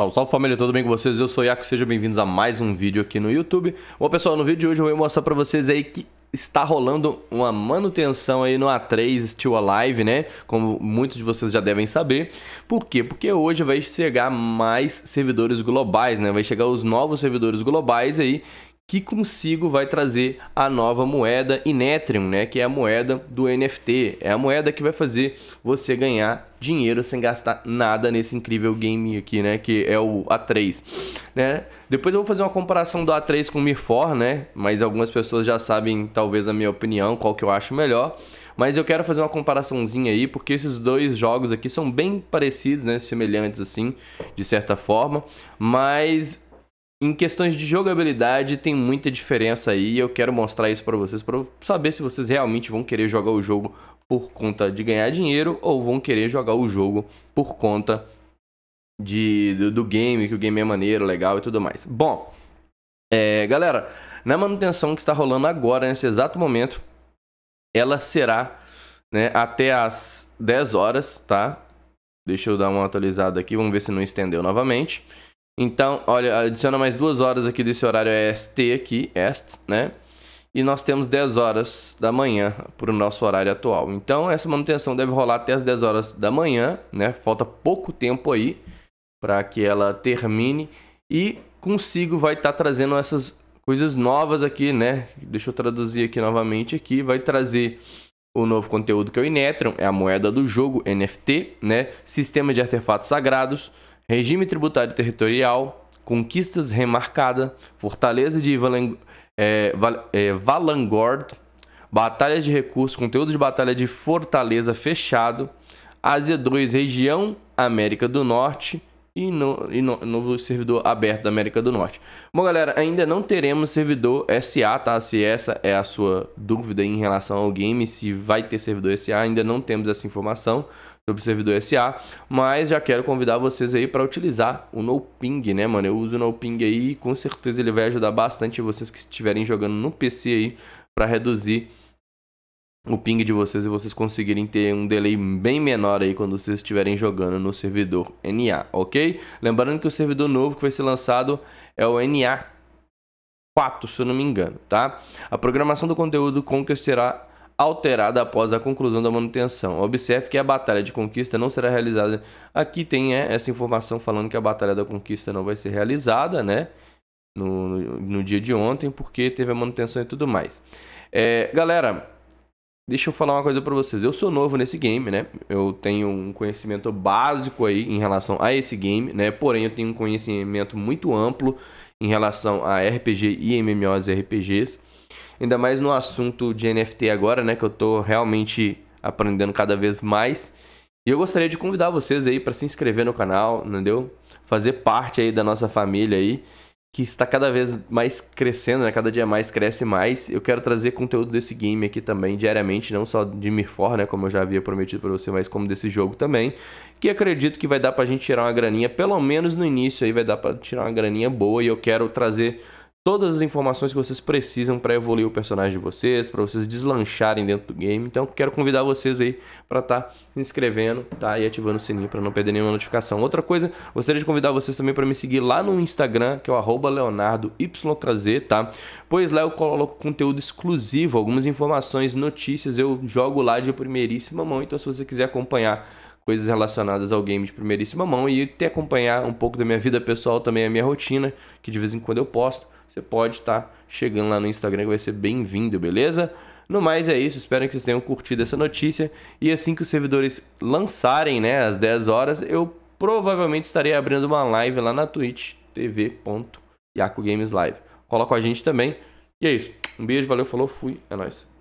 Salve, salve família, tudo bem com vocês? Eu sou o Iaco, sejam bem-vindos a mais um vídeo aqui no YouTube. Bom pessoal, no vídeo de hoje eu vou mostrar pra vocês aí que está rolando uma manutenção aí no A3 Still Alive, né? Como muitos de vocês já devem saber. Por quê? Porque hoje vai chegar mais servidores globais, né? Vai chegar os novos servidores globais aí que consigo vai trazer a nova moeda Inetrium, né, que é a moeda do NFT. É a moeda que vai fazer você ganhar dinheiro sem gastar nada nesse incrível game aqui, né, que é o A3, né? Depois eu vou fazer uma comparação do A3 com o Mir4, né? Mas algumas pessoas já sabem talvez a minha opinião, qual que eu acho melhor. Mas eu quero fazer uma comparaçãozinha aí, porque esses dois jogos aqui são bem parecidos, né? Semelhantes assim, de certa forma. Mas em questões de jogabilidade, tem muita diferença aí. Eu quero mostrar isso para vocês para saber se vocês realmente vão querer jogar o jogo por conta de ganhar dinheiro ou vão querer jogar o jogo por conta de, do, do game, que o game é maneiro, legal e tudo mais. Bom, é, galera, na manutenção que está rolando agora, nesse exato momento, ela será né, até as 10 horas, tá? Deixa eu dar uma atualizada aqui, vamos ver se não estendeu novamente. Então, olha, adiciona mais duas horas aqui desse horário EST aqui, EST, né? E nós temos 10 horas da manhã para o nosso horário atual. Então, essa manutenção deve rolar até as 10 horas da manhã, né? Falta pouco tempo aí para que ela termine. E consigo vai estar tá trazendo essas coisas novas aqui, né? Deixa eu traduzir aqui novamente aqui. Vai trazer o novo conteúdo que é o Inetron, é a moeda do jogo, NFT, né? Sistema de artefatos sagrados, regime tributário territorial, conquistas remarcada, fortaleza de Valang é, Val é, Valangord, batalhas de recursos, conteúdo de batalha de Fortaleza fechado, Ásia 2, região América do Norte e, no, e no, novo servidor aberto da América do Norte. Bom, galera, ainda não teremos servidor SA, tá? Se essa é a sua dúvida em relação ao game, se vai ter servidor SA, ainda não temos essa informação sobre o servidor SA, mas já quero convidar vocês aí para utilizar o NoPing, né, mano? Eu uso o NoPing aí e com certeza ele vai ajudar bastante vocês que estiverem jogando no PC aí para reduzir o ping de vocês e vocês conseguirem ter um delay bem menor aí quando vocês estiverem jogando no servidor NA, ok? Lembrando que o servidor novo que vai ser lançado é o NA 4, se eu não me engano, tá? A programação do conteúdo Conquest será alterada após a conclusão da manutenção. Observe que a Batalha de Conquista não será realizada. Aqui tem é, essa informação falando que a Batalha da Conquista não vai ser realizada, né? No, no, dia de ontem, porque teve a manutenção e tudo mais. É, galera, deixa eu falar uma coisa para vocês. Eu sou novo nesse game, né? Eu tenho um conhecimento básico aí em relação a esse game, né? Porém, eu tenho um conhecimento muito amplo em relação a RPG e MMOs e RPGs. Ainda mais no assunto de NFT agora, né? Que eu tô realmente aprendendo cada vez mais. E eu gostaria de convidar vocês aí para se inscrever no canal, entendeu? Fazer parte aí da nossa família aí, que está cada vez mais crescendo, né? Cada dia mais cresce mais. Eu quero trazer conteúdo desse game aqui também diariamente, não só de Mirfor, né? Como eu já havia prometido para você, mas como desse jogo também. Que acredito que vai dar para a gente tirar uma graninha, pelo menos no início aí vai dar para tirar uma graninha boa. E eu quero trazer todas as informações que vocês precisam para evoluir o personagem de vocês, para vocês deslancharem dentro do game. Então quero convidar vocês aí para estar tá se inscrevendo, tá? E ativando o sininho para não perder nenhuma notificação. Outra coisa, gostaria de convidar vocês também para me seguir lá no Instagram, que é o @leonardoyz, tá? Pois lá eu coloco conteúdo exclusivo, algumas informações, notícias, eu jogo lá de primeiríssima mão, então se você quiser acompanhar coisas relacionadas ao game de primeiríssima mão e até acompanhar um pouco da minha vida pessoal também, a minha rotina, que de vez em quando eu posto você pode estar tá chegando lá no Instagram que vai ser bem-vindo, beleza? No mais é isso, espero que vocês tenham curtido essa notícia e assim que os servidores lançarem, né, às 10 horas, eu provavelmente estarei abrindo uma live lá na Twitch, tv.yakugameslive. Cola com a gente também. E é isso. Um beijo, valeu, falou, fui, é nóis.